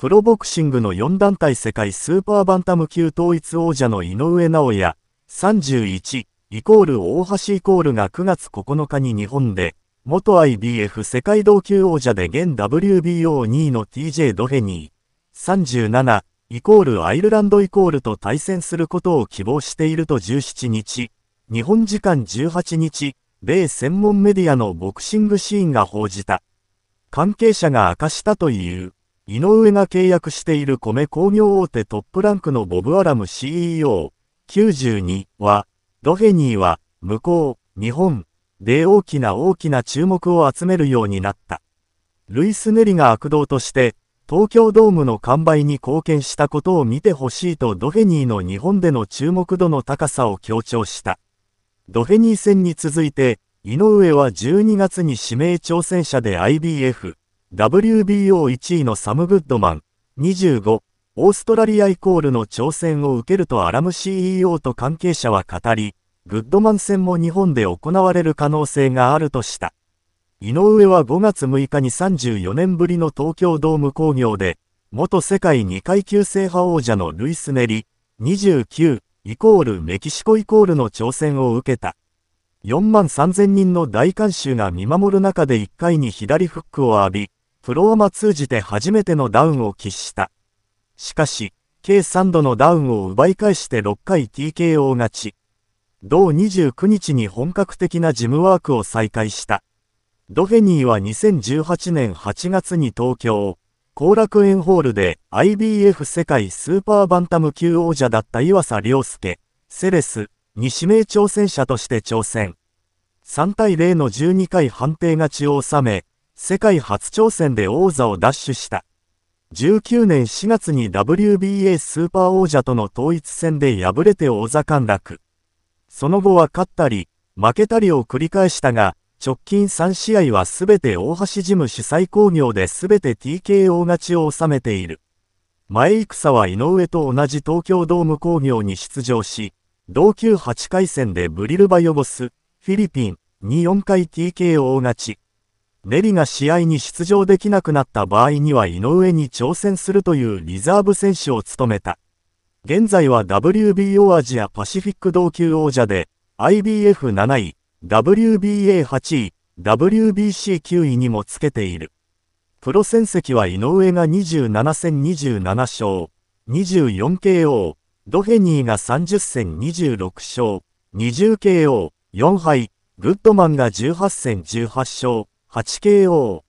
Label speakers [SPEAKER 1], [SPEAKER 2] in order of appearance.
[SPEAKER 1] プロボクシングの4団体世界スーパーバンタム級統一王者の井上尚弥、31、イコール大橋イコールが9月9日に日本で、元 IBF 世界同級王者で現 WBO2 位の TJ ドヘニー、37、イコールアイルランドイコールと対戦することを希望していると17日、日本時間18日、米専門メディアのボクシングシーンが報じた。関係者が明かしたという。井上が契約している米工業大手トップランクのボブ・アラム CEO92 は、ドフェニーは、向こう、日本、で大きな大きな注目を集めるようになった。ルイス・ネリが悪道として、東京ドームの完売に貢献したことを見てほしいとドフェニーの日本での注目度の高さを強調した。ドフェニー戦に続いて、井上は12月に指名挑戦者で IBF、WBO1 位のサム・グッドマン、25、オーストラリアイコールの挑戦を受けるとアラム CEO と関係者は語り、グッドマン戦も日本で行われる可能性があるとした。井上は5月6日に34年ぶりの東京ドーム工業で、元世界2階級制覇王者のルイス・ネリ、29、イコールメキシコイコールの挑戦を受けた。4万3000人の大観衆が見守る中で1回に左フックを浴び、プロアマ通じて初めてのダウンを喫した。しかし、計3度のダウンを奪い返して6回 TKO 勝ち。同29日に本格的なジムワークを再開した。ドフェニーは2018年8月に東京、後楽園ホールで IBF 世界スーパーバンタム級王者だった岩佐良介、セレスに指名挑戦者として挑戦。3対0の12回判定勝ちを収め、世界初挑戦で王座を奪取した。19年4月に WBA スーパー王者との統一戦で敗れて王座陥落。その後は勝ったり、負けたりを繰り返したが、直近3試合はすべて大橋ジム主催工業ですべて TKO 勝ちを収めている。前戦は井上と同じ東京ドーム工業に出場し、同級8回戦でブリルバヨゴス、フィリピンに4回 TKO 勝ち。ネリが試合に出場できなくなった場合には井上に挑戦するというリザーブ選手を務めた。現在は WBO アジアパシフィック同級王者で IBF7 位、WBA8 位、WBC9 位にもつけている。プロ戦績は井上が27戦27勝、24KO、ドヘニーが30戦26勝、20KO、4敗、グッドマンが18戦18勝、8KO